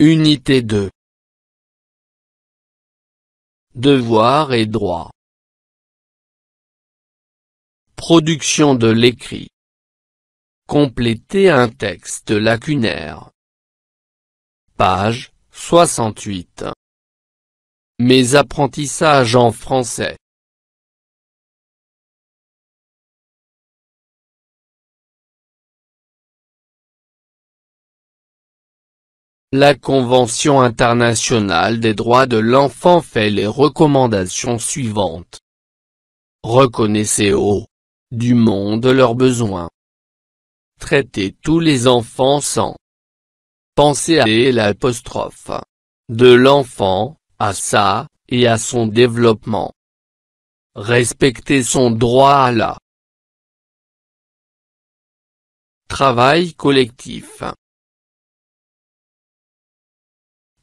Unité 2 Devoir et droit production de l'écrit. Compléter un texte lacunaire. Page 68. Mes apprentissages en français. La Convention internationale des droits de l'enfant fait les recommandations suivantes. Reconnaissez au du monde leurs besoins. Traiter tous les enfants sans. Penser à l'apostrophe de l'enfant, à ça, et à son développement. Respecter son droit à la Travail collectif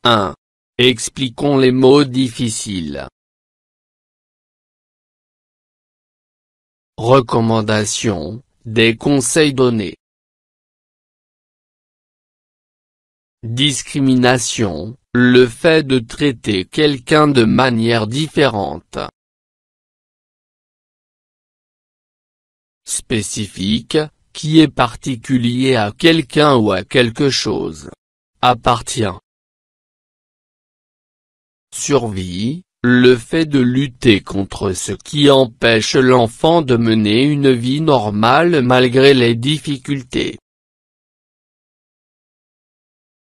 1. Expliquons les mots difficiles. Recommandations, des conseils donnés. Discrimination, le fait de traiter quelqu'un de manière différente. Spécifique, qui est particulier à quelqu'un ou à quelque chose. Appartient. Survie, le fait de lutter contre ce qui empêche l'enfant de mener une vie normale malgré les difficultés.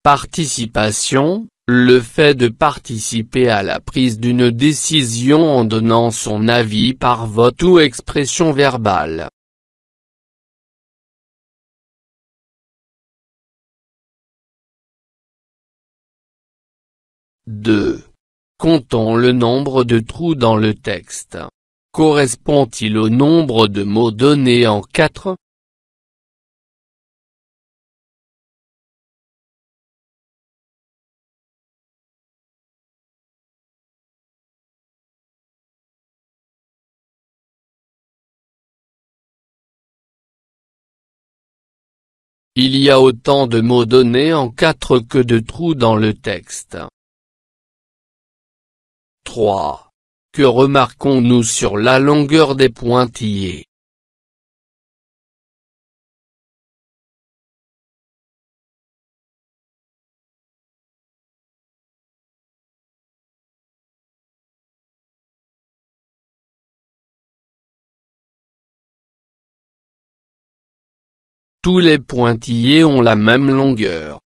Participation, le fait de participer à la prise d'une décision en donnant son avis par vote ou expression verbale. 2. Comptons le nombre de trous dans le texte. Correspond-il au nombre de mots donnés en quatre Il y a autant de mots donnés en quatre que de trous dans le texte. 3. Que remarquons-nous sur la longueur des pointillés Tous les pointillés ont la même longueur.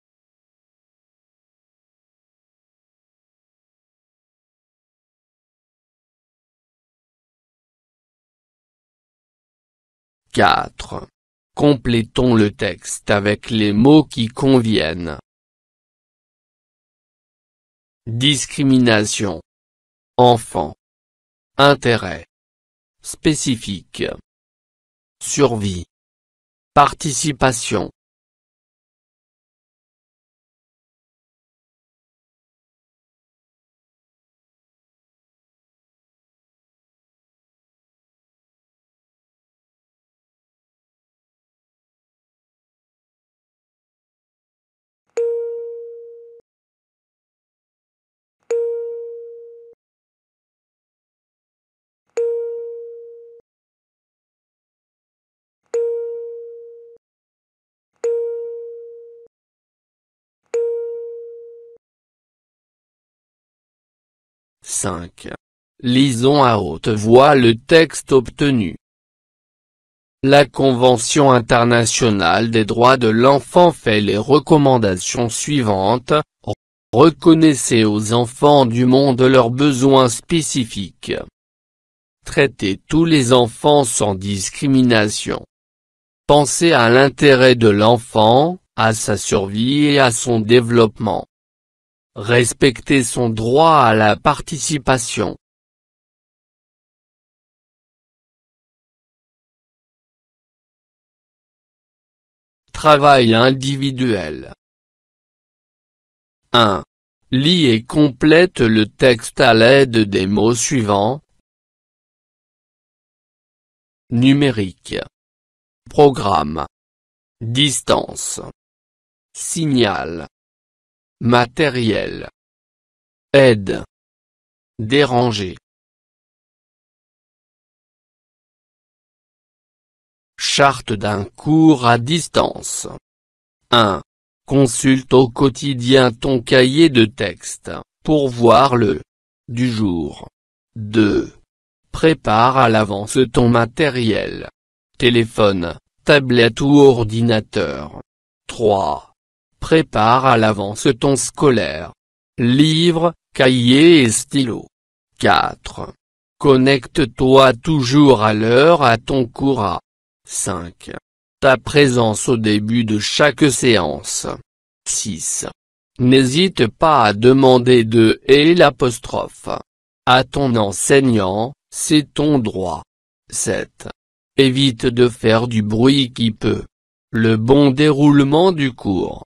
4. Complétons le texte avec les mots qui conviennent. Discrimination. Enfant. Intérêt. Spécifique. Survie. Participation. 5. Lisons à haute voix le texte obtenu. La Convention internationale des droits de l'enfant fait les recommandations suivantes. Reconnaissez aux enfants du monde leurs besoins spécifiques. Traitez tous les enfants sans discrimination. Pensez à l'intérêt de l'enfant, à sa survie et à son développement. Respecter son droit à la participation. Travail individuel 1. Lis et complète le texte à l'aide des mots suivants. Numérique. Programme. Distance. Signal. Matériel. Aide. Déranger. Charte d'un cours à distance. 1. Consulte au quotidien ton cahier de texte, pour voir le du jour. 2. Prépare à l'avance ton matériel. Téléphone, tablette ou ordinateur. 3. Prépare à l'avance ton scolaire. Livre, cahier et stylo. 4. Connecte-toi toujours à l'heure à ton cours 5. Ta présence au début de chaque séance. 6. N'hésite pas à demander de et l'apostrophe. À ton enseignant, c'est ton droit. 7. Évite de faire du bruit qui peut. Le bon déroulement du cours.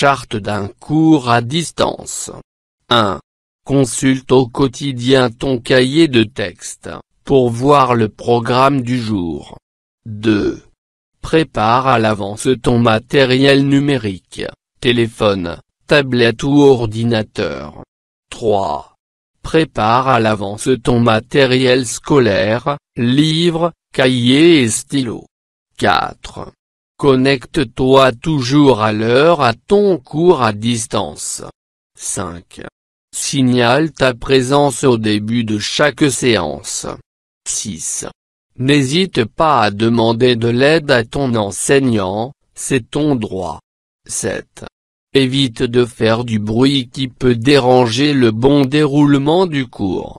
charte d'un cours à distance. 1. Consulte au quotidien ton cahier de texte, pour voir le programme du jour. 2. Prépare à l'avance ton matériel numérique, téléphone, tablette ou ordinateur. 3. Prépare à l'avance ton matériel scolaire, livre, cahiers et stylo. 4. Connecte-toi toujours à l'heure à ton cours à distance. 5. Signale ta présence au début de chaque séance. 6. N'hésite pas à demander de l'aide à ton enseignant, c'est ton droit. 7. Évite de faire du bruit qui peut déranger le bon déroulement du cours.